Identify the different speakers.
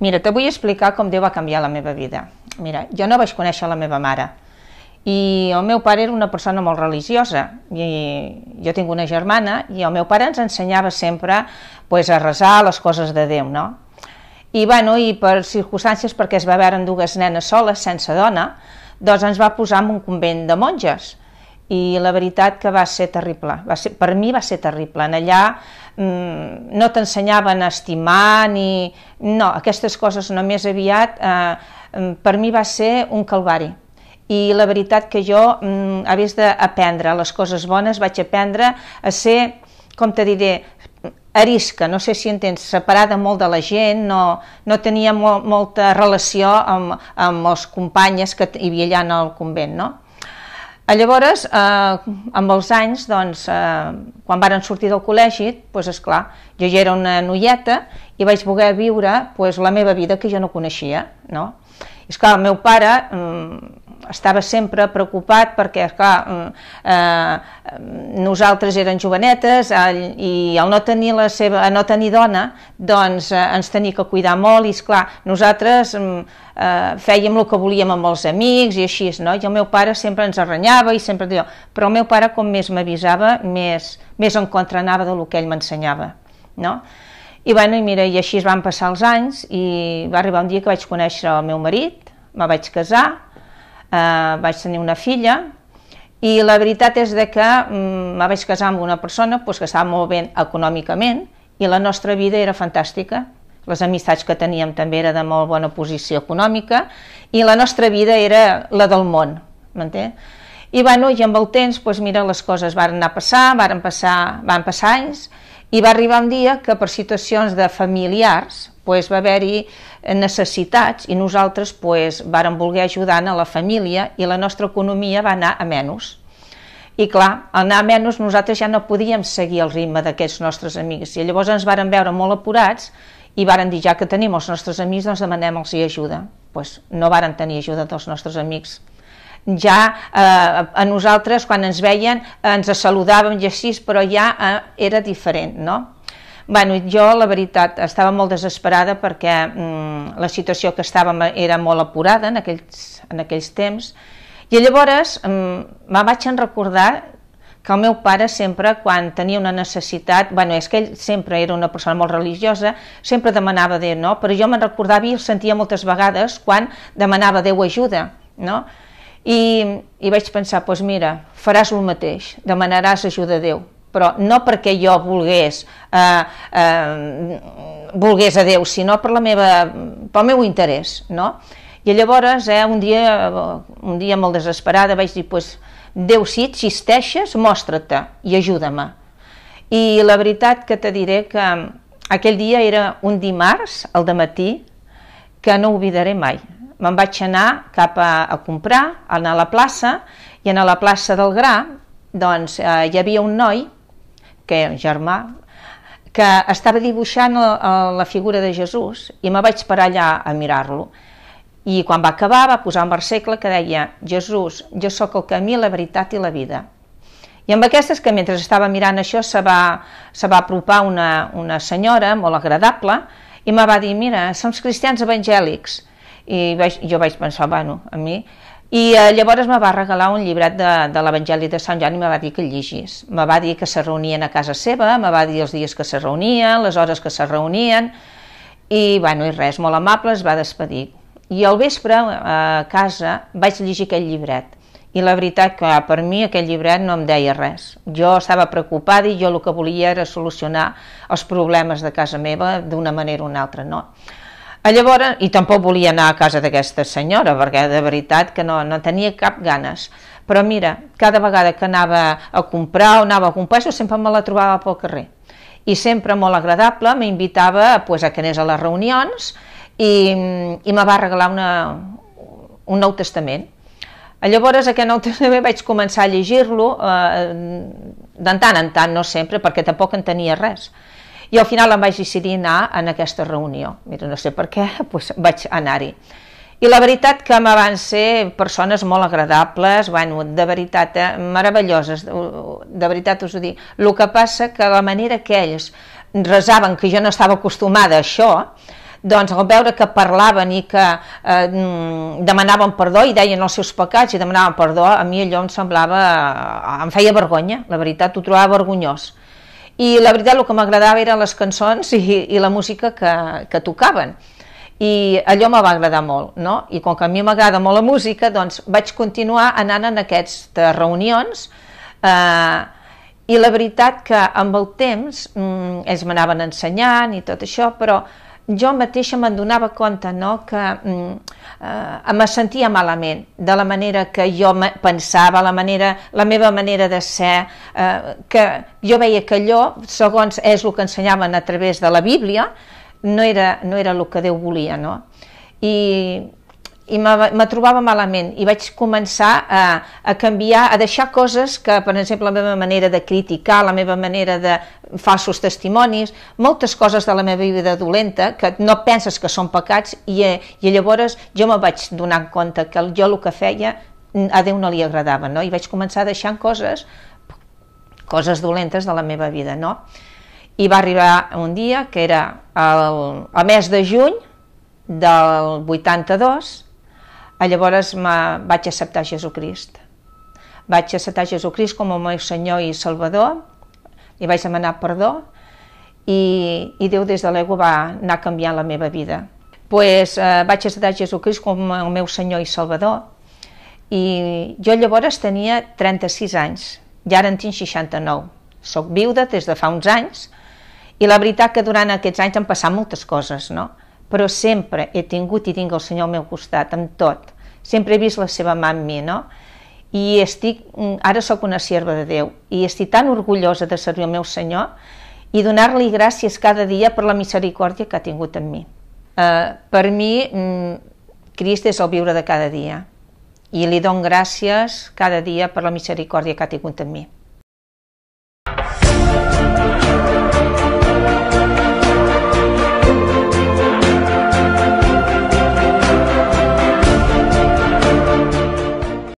Speaker 1: Mira, te vull explicar com Déu va canviar la meva vida. Mira, jo no vaig conèixer la meva mare i el meu pare era una persona molt religiosa i jo tinc una germana i el meu pare ens ensenyava sempre pues, a resar les coses de Déu, no? I, bueno, i per circumstàncies, perquè es va veure en dues nenes soles, sense dona, doncs ens va posar en un convent de monges i la veritat que va ser terrible, va ser, per mi va ser terrible. En allà mmm, no t'ensenyaven a estimar ni... No, aquestes coses no, més aviat eh, mm, per mi va ser un calvari. I la veritat que jo, mmm, a més d'aprendre les coses bones, vaig aprendre a ser, com te diré, arisca, no sé si entens, separada molt de la gent, no, no tenia mo, molta relació amb, amb els companyes que hi havia allà en el convent, no? Eh, llavors, eh, amb els anys, doncs, eh, quan varen sortir del col·legi, doncs, esclar, jo ja era una noieta i vaig voler viure doncs, la meva vida que jo no coneixia. No? És clar, el meu pare mm, estava sempre preocupat perquè, clar, mm, eh, nosaltres eren jovenetes el, i al no tenir, la seva, no tenir dona, doncs eh, ens tenia que cuidar molt i, esclar, nosaltres mm, eh, fèiem el que volíem amb els amics i així, no? I el meu pare sempre ens arrenyava i sempre deia, però el meu pare com més m'avisava, més, més en contra anava del que ell m'ensenyava, no? I, bueno, i, mira, i així es van passar els anys i va arribar un dia que vaig conèixer el meu marit, me vaig casar, eh, vaig tenir una filla i la veritat és de que mm, me vaig casar amb una persona pues, doncs, que estava molt ben econòmicament i la nostra vida era fantàstica. Les amistats que teníem també era de molt bona posició econòmica i la nostra vida era la del món, m'entén? I, bueno, i amb el temps, doncs, mira, les coses van anar a passar, van passar, van passar anys, i va arribar un dia que per situacions de familiars pues, va haver-hi necessitats i nosaltres pues, vàrem voler ajudar a la família i la nostra economia va anar a menys. I clar, al anar a menys nosaltres ja no podíem seguir el ritme d'aquests nostres amics i llavors ens varen veure molt apurats i varen dir ja que tenim els nostres amics doncs demanem-los ajuda. Pues, no varen tenir ajuda dels nostres amics ja eh, a nosaltres quan ens veien ens saludàvem i així, però ja eh, era diferent, no? Bueno, jo, la veritat, estava molt desesperada perquè mm, la situació que estàvem era molt apurada en aquells, en aquells temps i llavors mm, me vaig en recordar que el meu pare sempre, quan tenia una necessitat, bueno, és que ell sempre era una persona molt religiosa, sempre demanava Déu, no? Però jo me'n recordava i el sentia moltes vegades quan demanava Déu ajuda, no? I, i vaig pensar, doncs mira, faràs el mateix, demanaràs ajuda a Déu, però no perquè jo volgués, eh, eh, volgués a Déu, sinó per la meva, pel meu interès, no? I llavors, eh, un, dia, un dia molt desesperada, vaig dir, pues, doncs, Déu, si existeixes, mostra-te i ajuda-me. I la veritat que te diré que aquell dia era un dimarts, al matí que no oblidaré mai me'n vaig anar cap a, a comprar, a anar a la plaça, i a la plaça del Gra doncs, eh, hi havia un noi, que un germà, que estava dibuixant el, el, la figura de Jesús i me vaig parar allà a mirar-lo. I quan va acabar va posar un versicle que deia Jesús, jo sóc el camí, la veritat i la vida. I amb aquestes que mentre estava mirant això se va, se va apropar una, una senyora molt agradable i me va dir, mira, som cristians evangèlics, i vaig, jo vaig pensar, bueno, a mi... I eh, llavors me va regalar un llibret de, de l'Evangeli de Sant Joan i me va dir que el llegís. Me va dir que se reunien a casa seva, me va dir els dies que se reunien, les hores que se reunien, i, bueno, i res, molt amable, es va despedir. I al vespre, eh, a casa, vaig llegir aquell llibret. I la veritat que per mi aquell llibret no em deia res. Jo estava preocupada i jo el que volia era solucionar els problemes de casa meva d'una manera o una altra. No. A ah, llavors, i tampoc volia anar a casa d'aquesta senyora, perquè de veritat que no, no tenia cap ganes. Però mira, cada vegada que anava a comprar o anava a comprar, això sempre me la trobava pel carrer. I sempre molt agradable, m'invitava pues, a que anés a les reunions i, i me va regalar una, un Nou Testament. A Llavors aquest Nou Testament vaig començar a llegir-lo eh, de tant en tant, no sempre, perquè tampoc en tenia res. I al final em vaig decidir anar en aquesta reunió. Mira, no sé per què, doncs vaig anar-hi. I la veritat que em van ser persones molt agradables, bueno, de veritat, eh, meravelloses, de, de veritat us ho dic. El que passa que la manera que ells resaven, que jo no estava acostumada a això, doncs al veure que parlaven i que eh, mm, demanaven perdó i deien els seus pecats i demanaven perdó, a mi allò em semblava, eh, em feia vergonya, la veritat, ho trobava vergonyós i la veritat el que m'agradava eren les cançons i, i la música que, que tocaven i allò me va agradar molt, no? I com que a mi m'agrada molt la música, doncs vaig continuar anant en aquestes reunions eh, i la veritat que amb el temps mm, ells m'anaven ensenyant i tot això, però jo mateixa me'n donava compte no? que mm, eh, me sentia malament de la manera que jo pensava, la, manera, la meva manera de ser, eh, que jo veia que allò, segons és el que ensenyaven a través de la Bíblia, no era, no era el que Déu volia. No? I i me trobava malament i vaig començar a, a canviar, a deixar coses que, per exemple, la meva manera de criticar, la meva manera de falsos testimonis, moltes coses de la meva vida dolenta que no penses que són pecats i, eh, i llavors jo me vaig donar en compte que jo el que feia a Déu no li agradava, no? I vaig començar deixant coses, coses dolentes de la meva vida, no? I va arribar un dia, que era el, el mes de juny del 82, Ah, llavors vaig acceptar Jesucrist. Vaig acceptar Jesucrist com el meu Senyor i Salvador, i vaig demanar perdó i, i Déu des de l'ego va anar canviant la meva vida. Pues, eh, vaig acceptar Jesucrist com el meu Senyor i Salvador i jo llavors tenia 36 anys i ara en tinc 69. Soc viuda des de fa uns anys i la veritat que durant aquests anys han passat moltes coses, no? però sempre he tingut i tinc el Senyor al meu costat, amb tot. Sempre he vist la seva mà en mi, no? I estic, mm, ara sóc una sierva de Déu, i estic tan orgullosa de servir el meu Senyor i donar-li gràcies cada dia per la misericòrdia que ha tingut en mi. Uh, per mi, mm, Crist és el viure de cada dia i li dono gràcies cada dia per la misericòrdia que ha tingut en mi.